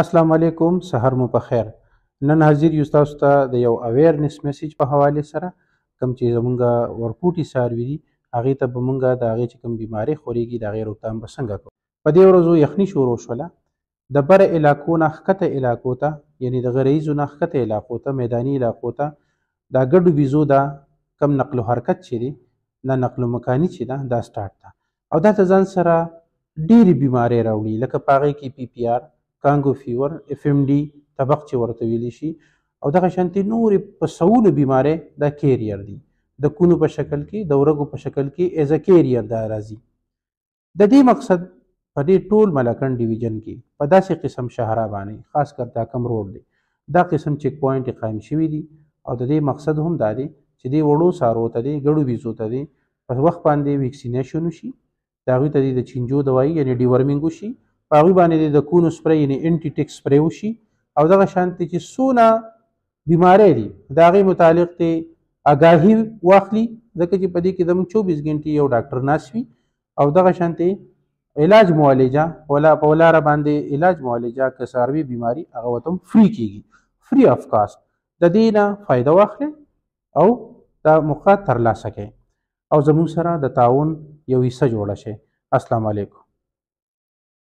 السلام علیکم سحر مو په خیر نن حاضر یو تاسو ته د یو اویرنس میسج په حواله سره کوم چې زمونږ ورکوټي ساروي دي هغه ته به مونږه د هغه چې کوم بیماری خوريږي د غیر وکم بسنګ کو په دې ورځو یخني شروع شوله د بر علاقو نه خته علاقو ته یعنی د غریزو نه خته علاقو ته میداني علاقو ته دا ګډو بيزو دا کم نقل حرکت چي دي نه نقل مکانی چي دا دا سٹارټ تا او دا ته ځان سره ډېری بیماری راوړي لکه پاغې کې پی پی آر کانګو فیور اف ام ډي طبق چې ورته ویلی شي او دغه شانتي نورې په سوله بیمارې دا کیریر دي د کونو په شکل کې د ورګو په شکل کې ایز ا کیریر دا راځي د دې مقصد په دې ټول ملکن ډیویژن کې په داسې قسم شهره باندې خاص کر دا کم روډ دی دا قسم چیک پوینټ قائم شوی دي او د دې مقصد هم دا دی چې دې وړو سارو ته دې ګړو بيزو ته دې په وخت باندې ویکسینیشن شي دا غوته د چینجو دوايي یعنی ډیورمینګ شي په هغوی باندې د کونو سپری یعنې انټي ټیک سپری وشي او دغه شانتې چې څونه بیماری دي د هغې متعلق دی آګاهي واخلي ځکه چې په دې کې زموږ چوبیس ګنټې یو ډاکټر ناس وي او دغه شانتې علاج معالجه ولا په ولاره باندې علاج معالجه که څاروي بیماري هغه ورته فری کیږي فری آف کاست د دې نه فایده واخلئ او دا موقع ترلاسه کړئ او زموږ سره د تعاون یو حصه جوړه شي السلام علیکم